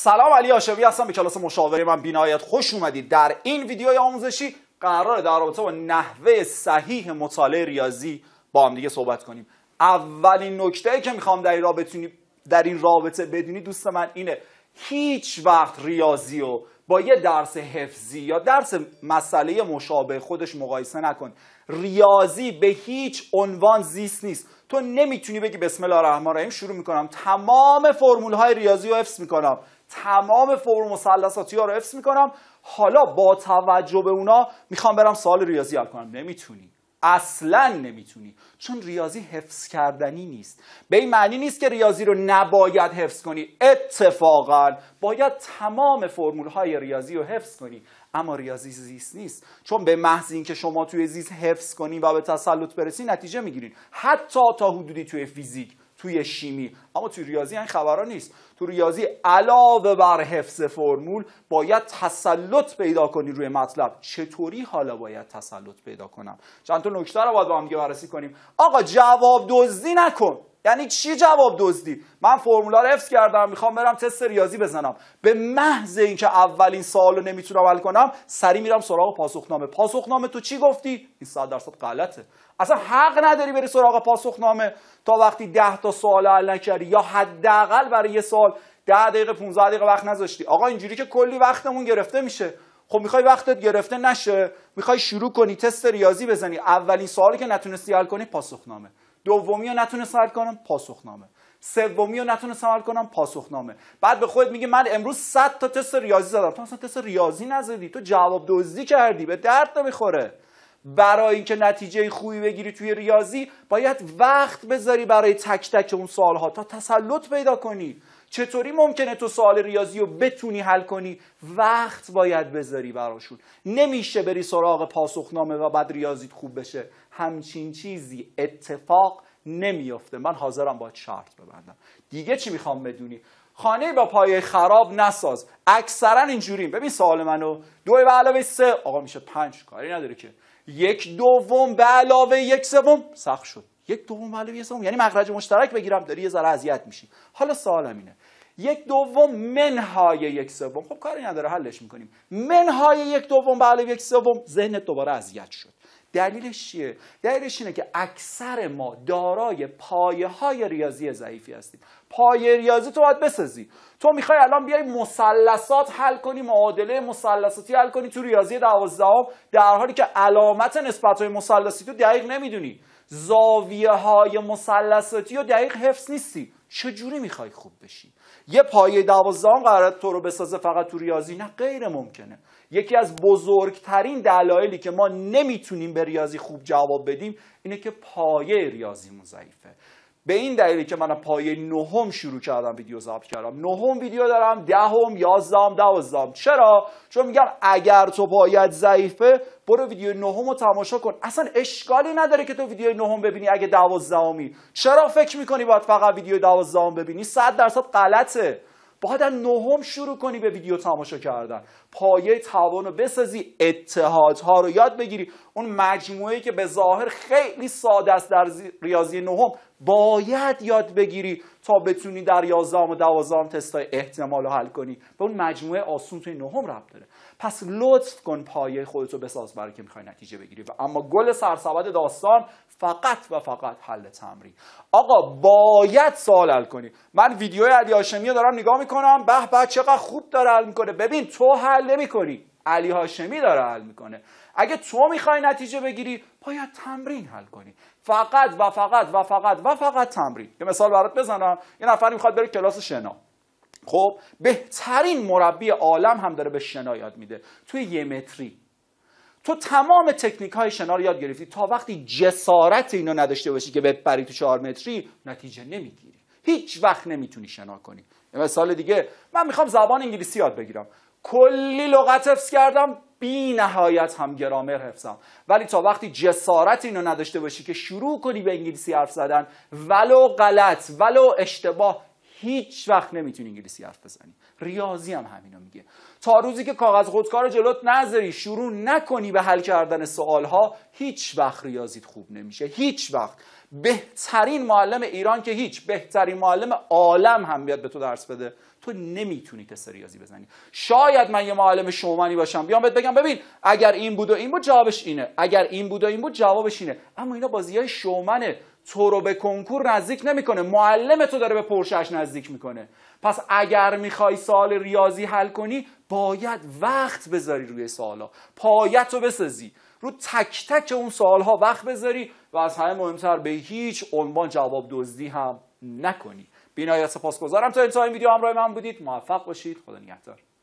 سلام علی آشوی هستم به کلاس مشاوره من بینایت خوش اومدید در این ویدیو آموزشی قرار در رابطه با نحوه صحیح مطالعه ریاضی با هم دیگه صحبت کنیم اولین نکته که میخوام در این رابطه در این رابطه بدونی دوست من اینه هیچ وقت ریاضی رو با یه درس حفظی یا درس مسئله مشابه خودش مقایسه نکن ریاضی به هیچ عنوان زیست نیست تو نمیتونی بگی بسم الله الرحمن الرحیم شروع میکنم تمام فرمول های ریاضی رو حفظ میکنم تمام فرمول مثلثاتی ها رو حفظ میکنم حالا با توجه به اونا میخوام برم سال ریاضی حل کنم نمیتونی اصلا نمیتونی چون ریاضی حفظ کردنی نیست به این معنی نیست که ریاضی رو نباید حفظ کنی اتفاقا باید تمام فرمول های ریاضی رو حفظ کنی اما ریاضی زیست نیست چون به محض اینکه شما توی زیست حفظ کنی و به تسلط برسی نتیجه میگیرین حتی تا حدودی توی فیزیک توی شیمی اما توی ریاضی این خبرها نیست تو ریاضی علاوه بر حفظ فرمول باید تسلط پیدا کنی روی مطلب چطوری حالا باید تسلط پیدا کنم چند تا نکته رو باید با هم بررسی کنیم آقا جواب دزدی نکن یعنی چی جواب دزدی من فرمولا رو حفظ کردم میخوام برم تست ریاضی بزنم به محض اینکه اولین سوالو نمیتونم حل کنم سری میرم سراغ پاسخنامه پاسخنامه تو چی گفتی این 100 درصد غلطه اصلا حق نداری بری سراغ پاسخنامه تا وقتی 10 تا سوال حل نکردی یا حداقل برای یه سال 10 دقیقه 15 دقیقه وقت نذاشتی آقا اینجوری که کلی وقتمون گرفته میشه خب میخوای وقتت گرفته نشه میخوای شروع کنی تست ریاضی بزنی اولین سوالی که نتونستی حل کنی پاسخنامه دومی رو نتونستم حل کنم پاسخنامه سومی رو نتونستم حل کنم پاسخنامه بعد به خودت میگه من امروز 100 تا تست ریاضی زدم تو اصلا تست ریاضی نزدی تو جواب دزدی کردی به درد نمیخوره برای اینکه نتیجه خوبی بگیری توی ریاضی باید وقت بذاری برای تک تک اون سالها تا تسلط پیدا کنی چطوری ممکنه تو سوال ریاضی رو بتونی حل کنی وقت باید بذاری براشون نمیشه بری سراغ پاسخنامه و بعد ریاضیت خوب بشه همچین چیزی اتفاق نمیافته من حاضرم باید شرط ببندم دیگه چی میخوام بدونی خانه با پای خراب نساز اکثرا اینجوری ببین سوال منو دو به علاوه سه آقا میشه پنج کاری نداره که یک دوم به علاوه یک سوم سخت شد یک دوم علیه یه سوم یعنی مخرج مشترک بگیرم داری یه ذره اذیت میشی حالا سوال اینه یک دوم منهای یک سوم خب کاری نداره حلش میکنیم منهای یک دوم به یک سوم ذهنت دوباره اذیت شد دلیلش چیه دلیلش اینه که اکثر ما دارای پایه های ریاضی ضعیفی هستیم پایه ریاضی تو باید بسازی تو میخوای الان بیای مثلثات حل کنی معادله مثلثاتی حل کنی تو ریاضی دوازدهم در حالی که علامت نسبت های مثلثی تو دقیق نمیدونی زاویه های مسلساتی و دقیق حفظ نیستی چجوری میخوای خوب بشی یه پایه دوازدهم قرار تو رو بسازه فقط تو ریاضی نه غیر ممکنه یکی از بزرگترین دلایلی که ما نمیتونیم به ریاضی خوب جواب بدیم اینه که پایه ریاضی ضعیفه به این دلیلی که من پایه نهم شروع کردم ویدیو ضبط کردم نهم ویدیو دارم دهم یازدهم دوازدهم چرا چون میگم اگر تو پایت ضعیفه برو ویدیو نهم رو تماشا کن اصلا اشکالی نداره که تو ویدیو نهم ببینی اگه دوازدهمی چرا فکر میکنی باید فقط ویدیو دوازدهم ببینی صد درصد غلطه باید نهم شروع کنی به ویدیو تماشا کردن پایه توان رو بسازی اتحادها رو یاد بگیری اون مجموعه که به ظاهر خیلی ساده است در ریاضی نهم باید یاد بگیری تا بتونی در 11 و 12 تستای احتمال رو حل کنی به اون مجموعه آسون توی نهم ربط داره پس لطف کن پایه خودت رو بساز برای که میخوای نتیجه بگیری و اما گل سرسبد داستان فقط و فقط حل تمرین آقا باید سوال حل کنی من ویدیو علی هاشمی رو دارم نگاه میکنم به به چقدر خوب داره حل میکنه ببین تو حل نمیکنی علی هاشمی داره حل میکنه اگه تو میخوای نتیجه بگیری باید تمرین حل کنی فقط و فقط و فقط و فقط تمرین یه مثال برات بزنم یه نفر میخواد بره کلاس شنا خب بهترین مربی عالم هم داره به شنا یاد میده توی یه متری تو تمام تکنیک های شنا رو یاد گرفتی تا وقتی جسارت اینو نداشته باشی که بپری تو چهار متری نتیجه نمیگیری هیچ وقت نمیتونی شنا کنی مثال دیگه من میخوام زبان انگلیسی یاد بگیرم کلی لغت حفظ کردم بی نهایت هم گرامر حفظم ولی تا وقتی جسارت اینو نداشته باشی که شروع کنی به انگلیسی حرف زدن ولو غلط ولو اشتباه هیچ وقت نمیتونی انگلیسی حرف بزنی ریاضی هم همینو میگه تا روزی که کاغذ خودکار جلوت نذاری شروع نکنی به حل کردن ها هیچ وقت ریاضیت خوب نمیشه هیچ وقت بهترین معلم ایران که هیچ بهترین معلم عالم هم بیاد به تو درس بده تو نمیتونی تست ریاضی بزنی شاید من یه معلم شومنی باشم بیام بهت بگم ببین اگر این بود و این بود جوابش اینه اگر این بود و این بود جوابش اینه اما اینا بازی های شومنه تو رو به کنکور نزدیک نمیکنه معلم تو داره به پرشش نزدیک میکنه پس اگر میخوای سال ریاضی حل کنی باید وقت بذاری روی سوالا پایت رو بسازی رو تک تک اون سوالها وقت بذاری و از همه مهمتر به هیچ عنوان جواب دزدی هم نکنی بینایت سپاسگزارم تا انتهای ویدیو همراه من بودید موفق باشید خدا نگهدار